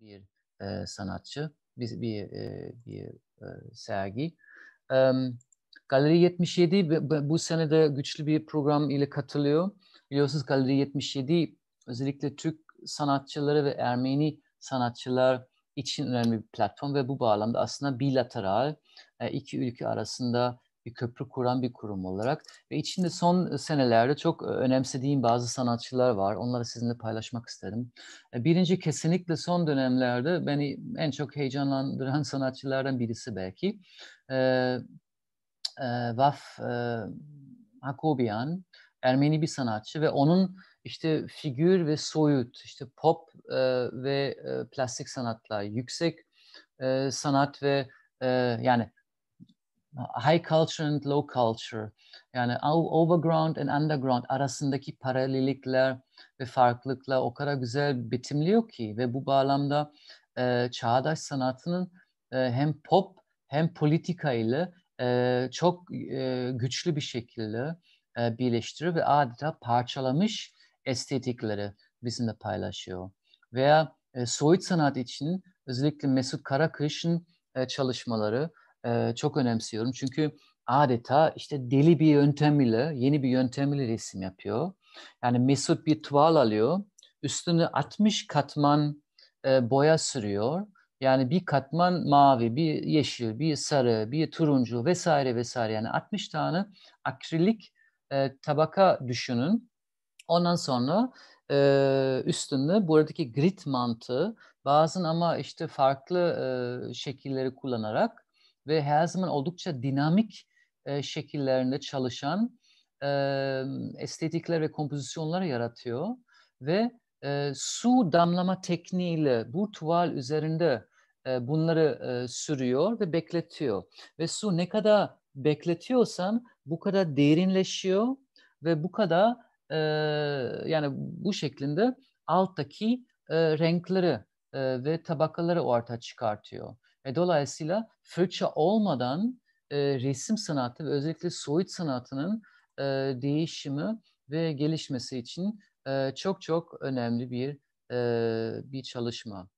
bir e, sanatçı, bir bir, e, bir e, sergi. E, Galeri 77 bu sene de güçlü bir program ile katılıyor. Biliyorsunuz Galeri 77 özellikle Türk sanatçıları ve Ermeni sanatçılar için önemli bir platform ve bu bağlamda aslında bilateral e, iki ülke arasında bir köprü kuran bir kurum olarak ve içinde son e, senelerde çok e, önemsediğim bazı sanatçılar var. Onları sizinle paylaşmak isterim. E, birinci kesinlikle son dönemlerde beni en çok heyecanlandıran sanatçılardan birisi belki. Ee, e, Vaf e, Hakobian, Ermeni bir sanatçı ve onun işte figür ve soyut, işte pop e, ve e, plastik sanatlar, yüksek e, sanat ve e, yani high culture and low culture yani overground and underground arasındaki paralellikler ve farklılıklar o kadar güzel betimliyor ki ve bu bağlamda e, çağdaş sanatının e, hem pop hem politika ile e, çok e, güçlü bir şekilde e, birleştiriyor ve adeta parçalamış estetikleri bizimle paylaşıyor. Veya e, soyut sanat için özellikle Mesut Karakış'ın e, çalışmaları e, çok önemsiyorum. Çünkü adeta işte deli bir yöntem ile, yeni bir yöntem ile resim yapıyor. Yani Mesut bir tuval alıyor, üstünü 60 katman e, boya sürüyor. Yani bir katman mavi, bir yeşil, bir sarı, bir turuncu vesaire vesaire. Yani 60 tane akrilik e, tabaka düşünün. Ondan sonra e, üstünde buradaki grit mantığı bazen ama işte farklı e, şekilleri kullanarak ve her zaman oldukça dinamik e, şekillerinde çalışan e, estetikler ve kompozisyonlar yaratıyor ve e, su damlama tekniğiyle bu tuval üzerinde e, bunları e, sürüyor ve bekletiyor ve su ne kadar bekletiyorsan bu kadar derinleşiyor ve bu kadar e, yani bu şeklinde alttaki e, renkleri e, ve tabakaları ortaya çıkartıyor. Ve dolayısıyla fırça olmadan e, resim sanatı ve özellikle soyut sanatının e, değişimi ve gelişmesi için e, çok çok önemli bir e, bir çalışma.